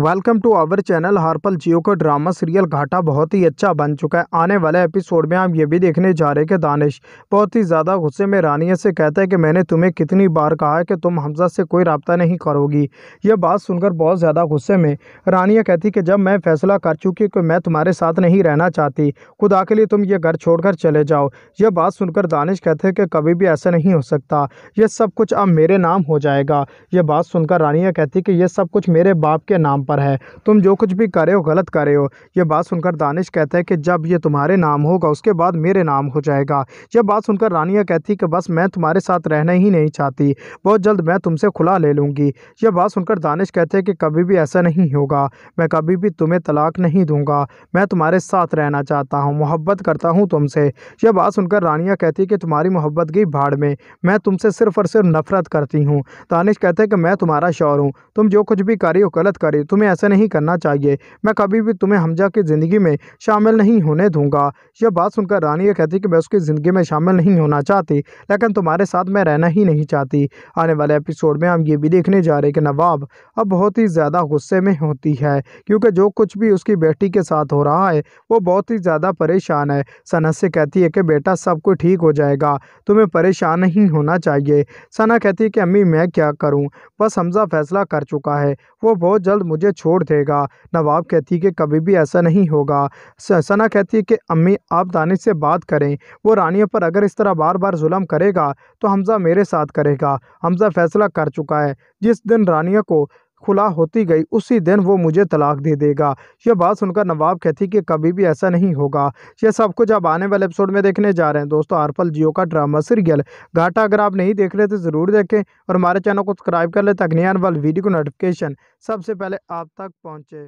welcome to our channel Harpal Geo का drama serial घाटा बहुत ही अच्छा बन चुका है आने वाले एपिसोड में आप ये भी देखने जा रहे हैं कि दानिश बहुत ही ज़्यादा गुस्से में रानिया से कहता है कि मैंने तुम्हें कितनी बार कहा है कि तुम हमजा से कोई रबता नहीं करोगी यह बात सुनकर बहुत ज़्यादा गुस्से में रानिया कहती कि जब मैं फैसला कर चुकी कि मैं तुम्हारे साथ नहीं रहना चाहती खुदा के लिए तुम ये घर छोड़ चले जाओ यह बात सुनकर दानिश कहते हैं कि कभी भी ऐसा नहीं हो सकता यह सब कुछ अब मेरे नाम हो जाएगा यह बात सुनकर रानिया कहती कि यह सब कुछ मेरे बाप के नाम पर है तुम जो कुछ भी करे हो गलत कर रहे हो यह बात सुनकर दानिश कहता है कि जब ये तुम्हारे नाम होगा उसके बाद मेरे नाम हो जाएगा यह बात सुनकर रानिया कहती कि बस मैं तुम्हारे साथ रहना ही नहीं चाहती बहुत जल्द मैं तुमसे खुला ले लूँगी यह बात सुनकर दानिश कहते हैं कि कभी भी ऐसा नहीं होगा मैं कभी भी तुम्हें तलाक नहीं दूंगा मैं तुम्हारे साथ रहना चाहता हूँ मोहब्बत करता हूँ तुमसे यह बात सुनकर रानिया कहती है कि तुम्हारी मोहब्बत गई भाड़ में मैं तुमसे सिर्फ और सिर्फ नफरत करती हूँ दानिश कहते हैं कि मैं तुम्हारा शौर हूँ तुम जो कुछ भी करी हो गलत करी तुम्हें ऐसा नहीं करना चाहिए मैं कभी भी तुम्हें हमजा की ज़िंदगी में शामिल नहीं होने दूंगा यह बात सुनकर रानिया कहती कहती कि मैं उसकी ज़िंदगी में शामिल नहीं होना चाहती लेकिन तुम्हारे साथ मैं रहना ही नहीं चाहती आने वाले एपिसोड में हम ये भी देखने जा रहे कि नवाब अब बहुत ही ज़्यादा गुस्से में होती है क्योंकि जो कुछ भी उसकी बेटी के साथ हो रहा है वो बहुत ही ज़्यादा परेशान है सना से कहती है कि बेटा सब कुछ ठीक हो जाएगा तुम्हें परेशान नहीं होना चाहिए सना कहती है कि अम्मी मैं क्या करूँ बस हमजा फैसला कर चुका है वो बहुत जल्द मुझे मुझे छोड़ देगा नवाब कहती है कि कभी भी ऐसा नहीं होगा सना कहती है कि अम्मी आप दानिश से बात करें वो रानियों पर अगर इस तरह बार बार जुलम करेगा तो हमज़ा मेरे साथ करेगा हमज़ा फैसला कर चुका है जिस दिन रानिया को खुला होती गई उसी दिन वो मुझे तलाक दे देगा यह बात सुनकर नवाब कहती कि कभी भी ऐसा नहीं होगा यह सब कुछ आप आने वाले एपिसोड में देखने जा रहे हैं दोस्तों आरपल जियो का ड्रामा सीरियल घाटा अगर आप नहीं देख रहे तो ज़रूर देखें और हमारे चैनल को सब्सक्राइब कर ले तक नहीं आने वाले वीडियो को नोटिफिकेशन सबसे पहले आप तक पहुँचे